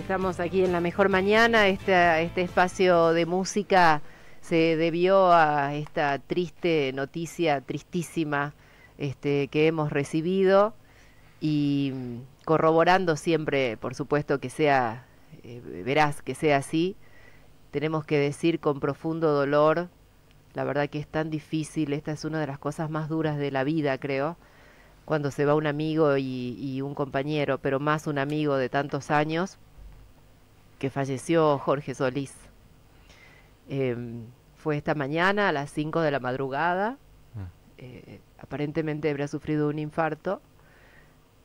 Estamos aquí en la mejor mañana, este, este, espacio de música se debió a esta triste noticia, tristísima, este, que hemos recibido y mm, corroborando siempre, por supuesto, que sea eh, verás que sea así, tenemos que decir con profundo dolor, la verdad que es tan difícil, esta es una de las cosas más duras de la vida, creo, cuando se va un amigo y un compañero, pero más un amigo de tantos años que falleció Jorge Solís. Em, fue esta mañana a las 5 de la madrugada. Ah. Eh, aparentemente habrá sufrido un infarto.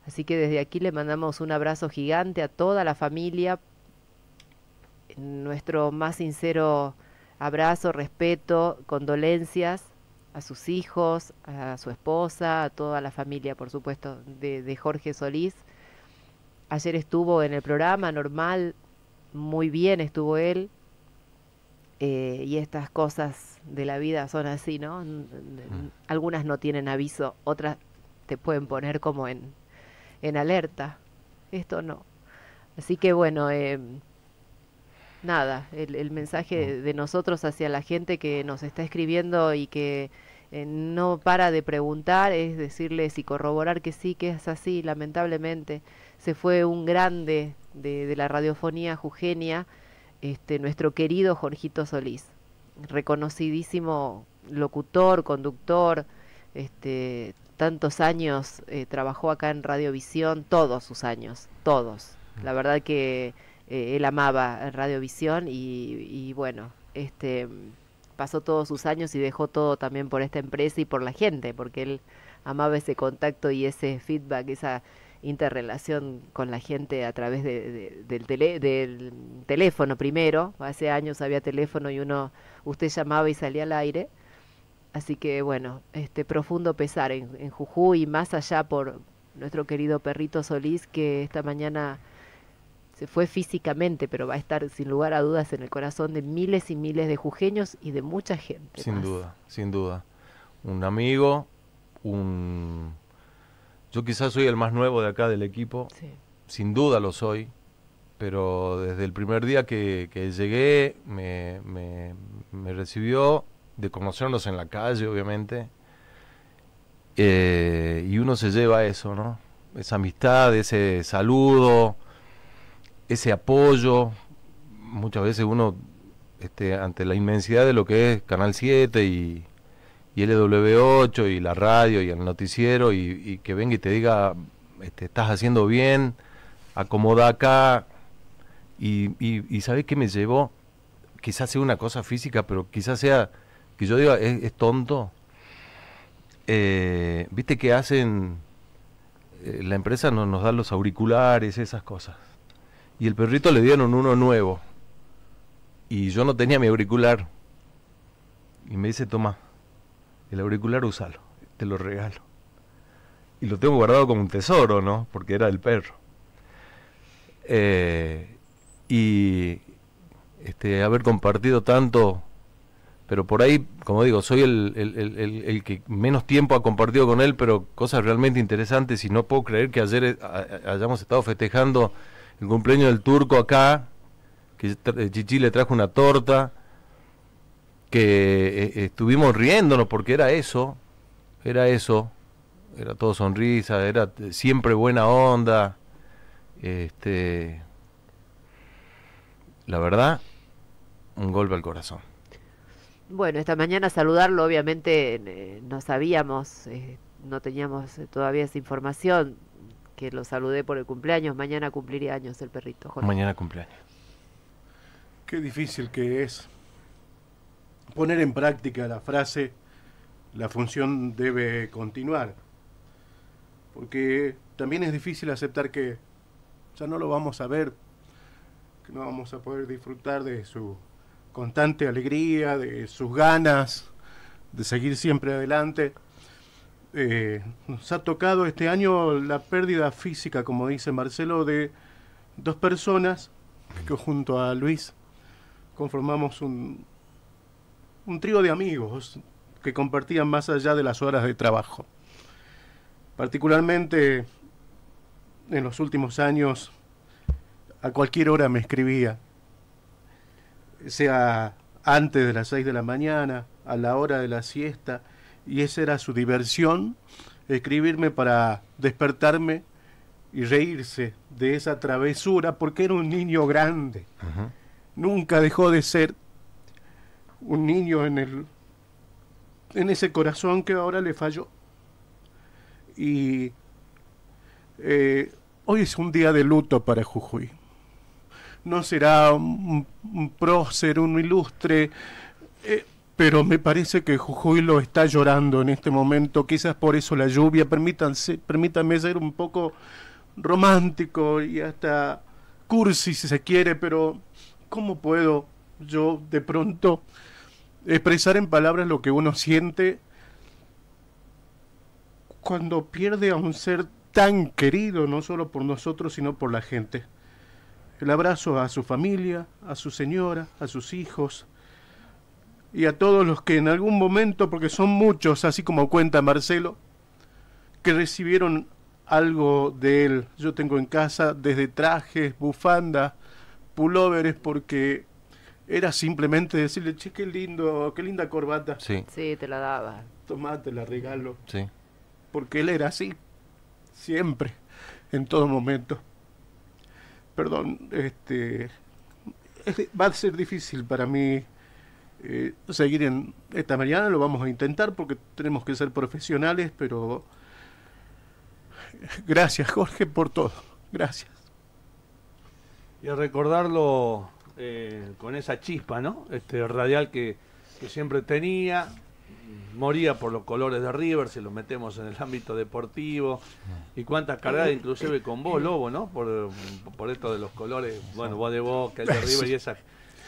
Así que desde aquí le mandamos un abrazo gigante a toda la familia. Nuestro más sincero abrazo, respeto, condolencias a sus hijos, a su esposa, a toda la familia, por supuesto, de, de Jorge Solís. Ayer estuvo en el programa normal muy bien estuvo él. Eh, y estas cosas de la vida son así, ¿no? Mm. Algunas no tienen aviso, otras te pueden poner como en, en alerta. Esto no. Así que bueno, em, nada, el, mensaje mm. de, nosotros hacia la gente que nos está escribiendo y que eh, no para de preguntar, es decirles y corroborar que sí, que es así, lamentablemente. Se fue un grande de, la radiofonía Jugenia, este, nuestro querido Jorgito Solís, reconocidísimo locutor, conductor, este, tantos años eh, trabajó acá en Radiovisión, todos sus años, todos. La mm. verdad que eh, él amaba Radiovisión y, y bueno, este pasó todos sus años y dejó todo también por esta empresa y por la gente, porque él amaba ese contacto y ese feedback, esa, interrelación con la gente a través del, del teléfono primero. Hace años había teléfono y uno, usted llamaba y salía al aire. Así que bueno, este profundo pesar en, Jujuy y más allá por nuestro querido perrito Solís que esta mañana se fue físicamente, pero va a estar sin lugar a dudas en el corazón de miles y miles de jujeños y de mucha gente. Sin duda, sin duda. Un amigo, un yo quizás soy el más nuevo de acá del equipo, sin duda lo soy, pero desde el primer día que, llegué me, recibió de conocerlos en la calle, obviamente, eh, y uno se lleva eso, ¿no? Esa amistad, ese saludo, ese apoyo. Muchas veces uno, este, ante la inmensidad de lo que es Canal 7 y, y LW8 y la radio y el noticiero y, que venga y te diga, este, estás haciendo bien, acomoda acá. Y, ¿sabes qué me llevó? Quizás sea una cosa física, pero quizás sea, que yo diga, es, tonto. Eh, Viste que hacen, eh, la empresa no, nos da los auriculares, esas cosas. Y el perrito le dieron uno nuevo. Y yo no tenía mi auricular. Y me dice, toma, el auricular úsalo, te lo regalo. Y lo tengo guardado como un tesoro, ¿no? Porque era el perro. Eh, y este, haber compartido tanto, pero por ahí, como digo, soy el, el, que menos tiempo ha compartido con él, pero cosas realmente interesantes y no puedo creer que ayer eh, hayamos estado festejando el cumpleaños del turco acá, que eh, Chichi le trajo una torta que eh, eh, estuvimos riéndonos porque era eso, era eso, era todo sonrisa, era siempre buena onda. Este, la verdad, un golpe al corazón. Bueno, esta mañana saludarlo, obviamente eh, no sabíamos, no teníamos todavía esa información, que lo saludé por el cumpleaños, mañana cumpliría años el perrito. Jorge. Mañana cumpleaños. Qué difícil que es poner en práctica la frase la función debe continuar. Porque también es difícil aceptar que ya no lo vamos a ver, que no vamos a poder disfrutar de su constante alegría, de sus ganas de seguir siempre adelante. Eh, nos ha tocado este año la pérdida física, como dice Marcelo, de dos personas que junto a Luis conformamos un, un trío de amigos que compartían más allá de las horas de trabajo. Particularmente en los últimos años, a cualquier hora me escribía, sea antes de las 6 de la mañana, a la hora de la siesta, y esa era su diversión, escribirme para despertarme y reírse de esa travesura, porque era un niño grande. Nunca dejó de ser un niño en el en ese corazón que ahora le falló. Y eh, hoy es un día de luto para Jujuy. No será un, prócer, un ilustre, eh, pero me parece que Jujuy lo está llorando en este momento. Quizás por eso la lluvia. Permítanse, permítanme ser un poco romántico y hasta cursi si se quiere, pero ¿cómo puedo yo de pronto expresar en palabras lo que uno siente cuando pierde a un ser tan querido, no solo por nosotros, sino por la gente. El abrazo a su familia, a su señora, a sus hijos y a todos los que en algún momento, porque son muchos, así como cuenta Marcelo, que recibieron algo de él. Yo tengo en casa desde trajes, bufandas, pulóveres, porque era simplemente decirle, che, qué lindo, qué linda corbata. Sí. te la daba. Tomá, la regalo. Sí. Porque él era así, siempre, en todo momento. Perdón, este va a ser difícil para mí eh, seguir en esta mañana, lo vamos a intentar porque tenemos que ser profesionales, pero gracias Jorge por todo, gracias. Y a recordarlo eh, con esa chispa, ¿no? Este radial que, siempre tenía, moría por los colores de River, si lo metemos en el ámbito deportivo, y cuántas cargadas, eh, inclusive eh, con vos, Lobo, ¿no? Por, esto de los colores, bueno, vos de Boca, el de River y esas,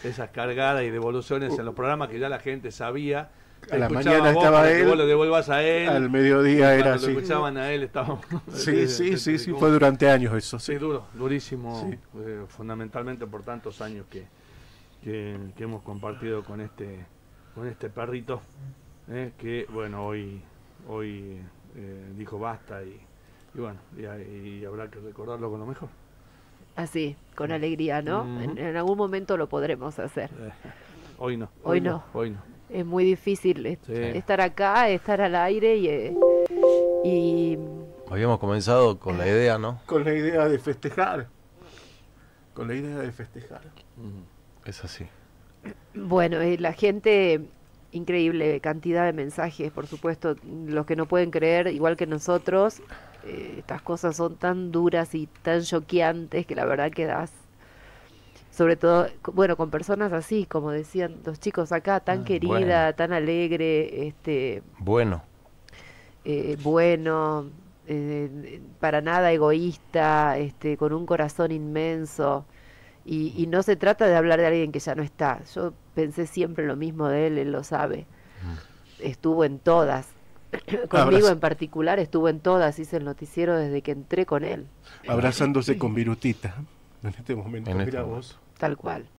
esas cargadas y devoluciones en los programas que ya la gente sabía a la mañana estaba él. Al mediodía era así. Lo escuchaban a él, estábamos. Sí, sí, sí, sí, fue durante años eso. Sí, duro, durísimo, eh, fundamentalmente por tantos años que, que, hemos compartido con este, con este perrito, eh, que bueno, hoy, hoy eh, dijo basta y, y bueno, y, habrá que recordarlo con lo mejor. Así, con ah. alegría, ¿no? en, algún momento lo podremos hacer. hoy no. Hoy, no. Hoy no es muy difícil estar acá, estar al aire y, eh, y... Habíamos comenzado con la idea, ¿no? Con la idea de festejar. Con la idea de festejar. Es así. Bueno, eh, la gente, increíble cantidad de mensajes, por supuesto, los que no pueden creer, igual que nosotros, eh, estas cosas son tan duras y tan choqueantes que la verdad que sobre todo, bueno, con personas así, como decían los chicos acá, tan ah, querida, tan alegre, este... Bueno. Eh, bueno, eh, para nada egoísta, este, con un corazón inmenso. Y, no se trata de hablar de alguien que ya no está. Yo pensé siempre lo mismo de él, él lo sabe. Mm. Estuvo en todas. Conmigo en particular estuvo en todas, hice el noticiero desde que entré con él. Abrazándose con Virutita en este momento. Este mira tal cual.